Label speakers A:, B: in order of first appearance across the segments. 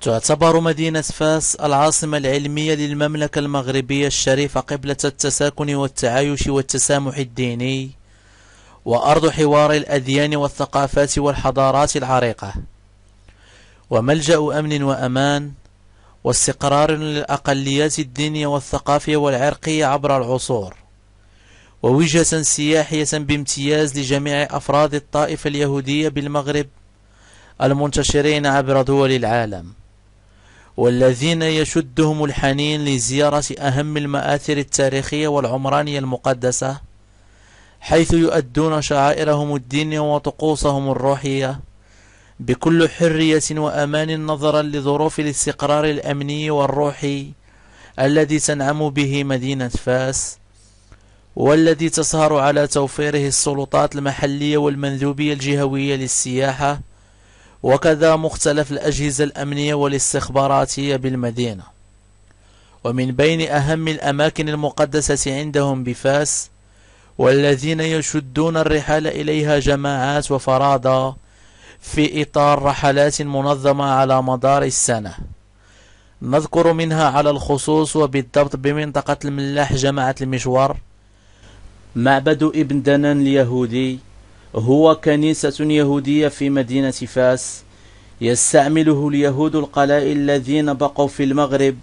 A: تعتبر مدينة فاس العاصمة العلمية للمملكة المغربية الشريفة قبلة التساكن والتعايش والتسامح الديني وأرض حوار الأديان والثقافات والحضارات العريقة وملجأ أمن وأمان واستقرار للأقليات الدينية والثقافية والعرقية عبر العصور ووجهة سياحية بامتياز لجميع أفراد الطائفة اليهودية بالمغرب المنتشرين عبر دول العالم والذين يشدهم الحنين لزيارة أهم المآثر التاريخية والعمرانية المقدسة حيث يؤدون شعائرهم الدينية وطقوسهم الروحية بكل حرية وأمان نظرا لظروف الاستقرار الأمني والروحي الذي تنعم به مدينة فاس والذي تسهر على توفيره السلطات المحلية والمنذوبية الجهوية للسياحة وكذا مختلف الأجهزة الأمنية والاستخباراتية بالمدينة ومن بين أهم الأماكن المقدسة عندهم بفاس والذين يشدون الرحال إليها جماعات وفرادى في إطار رحلات منظمة على مدار السنة نذكر منها على الخصوص وبالضبط بمنطقة الملاح جماعة المشوار معبد ابن دنان اليهودي هو كنيسة يهودية في مدينة فاس يستعمله اليهود القلائل الذين بقوا في المغرب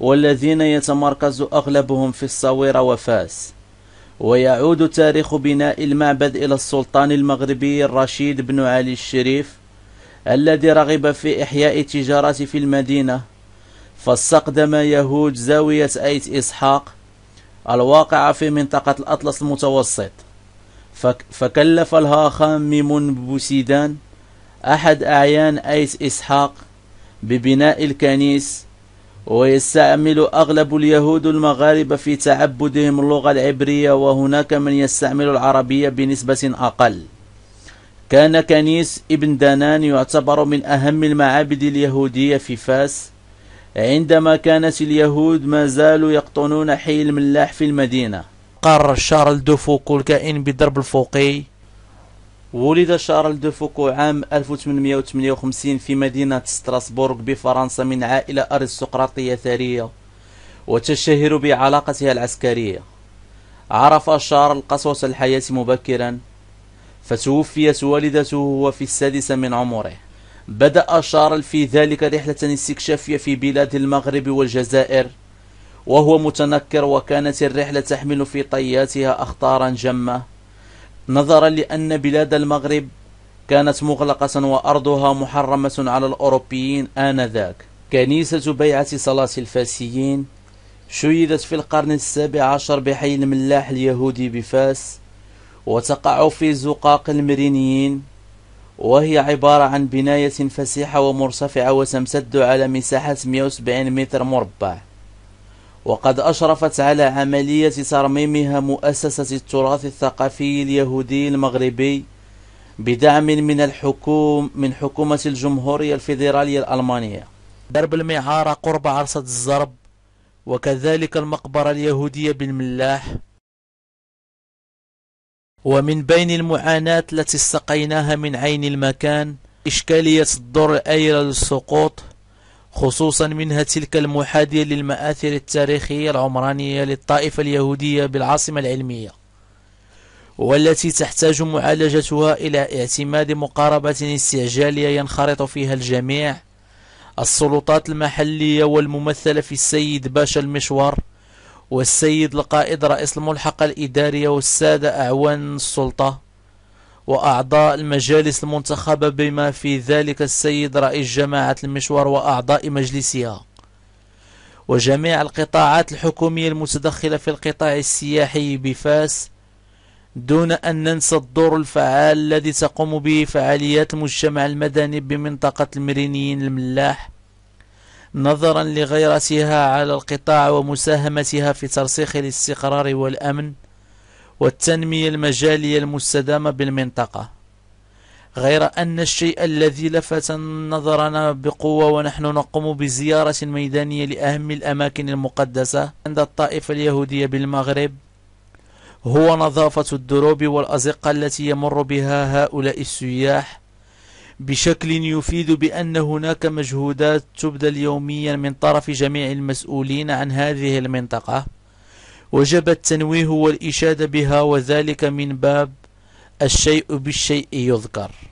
A: والذين يتمركز أغلبهم في الصويرة وفاس ويعود تاريخ بناء المعبد إلى السلطان المغربي الرشيد بن علي الشريف الذي رغب في إحياء التجارة في المدينة فاستقدم يهود زاوية أيت إسحاق الواقعة في منطقة الأطلس المتوسط فكلف الهاخام ميمون بوسيدان أحد أعيان أيس إسحاق ببناء الكنيس ويستعمل أغلب اليهود المغاربة في تعبدهم اللغة العبرية وهناك من يستعمل العربية بنسبة أقل كان كنيس ابن دانان يعتبر من أهم المعابد اليهودية في فاس عندما كانت اليهود ما زالوا يقطنون حي الملاح في المدينة قرر شارل دو فوكو الكائن بالضرب الفوقي ولد شارل دو فوكو عام 1858 في مدينة ستراسبورغ بفرنسا من عائلة أرستقراطية ثرية وتشهر بعلاقتها العسكرية عرف شارل قسوة الحياة مبكرا فتوفيت والدته وهو في السادسة من عمره بدأ شارل في ذلك رحلة استكشافية في بلاد المغرب والجزائر وهو متنكر وكانت الرحلة تحمل في طياتها أخطارا جمة نظرا لأن بلاد المغرب كانت مغلقة وأرضها محرمة على الأوروبيين آنذاك كنيسة بيعة صلاة الفاسيين شيدت في القرن السابع عشر بحي الملاح اليهودي بفاس وتقع في زقاق المرينيين وهي عبارة عن بناية فسيحة ومرتفعة وتمتد على مساحة 170 متر مربع وقد أشرفت على عملية ترميمها مؤسسة التراث الثقافي اليهودي المغربي بدعم من الحكوم من حكومة الجمهورية الفيدرالية الألمانية درب المعارة قرب عرصة الزرب وكذلك المقبرة اليهودية بالملاح ومن بين المعاناة التي استقيناها من عين المكان إشكالية الدور الأير للسقوط خصوصا منها تلك المحادية للمآثر التاريخية العمرانية للطائفة اليهودية بالعاصمة العلمية والتي تحتاج معالجتها إلى اعتماد مقاربة استعجالية ينخرط فيها الجميع السلطات المحلية والممثلة في السيد باشا المشوار والسيد القائد رئيس الملحقة الإدارية والسادة أعوان السلطة وأعضاء المجالس المنتخبة بما في ذلك السيد رئيس جماعة المشوار وأعضاء مجلسها وجميع القطاعات الحكومية المتدخلة في القطاع السياحي بفاس دون أن ننسى الدور الفعال الذي تقوم به فعاليات المجتمع المدني بمنطقة المرينيين الملاح نظرا لغيرتها على القطاع ومساهمتها في ترسيخ الاستقرار والأمن والتنمية المجالية المستدامة بالمنطقة غير أن الشيء الذي لفت نظرنا بقوة ونحن نقوم بزيارة ميدانية لأهم الأماكن المقدسة عند الطائفة اليهودية بالمغرب هو نظافة الدروب والأزقة التي يمر بها هؤلاء السياح بشكل يفيد بأن هناك مجهودات تبذل يوميا من طرف جميع المسؤولين عن هذه المنطقة وجب التنويه والإشادة بها وذلك من باب الشيء بالشيء يذكر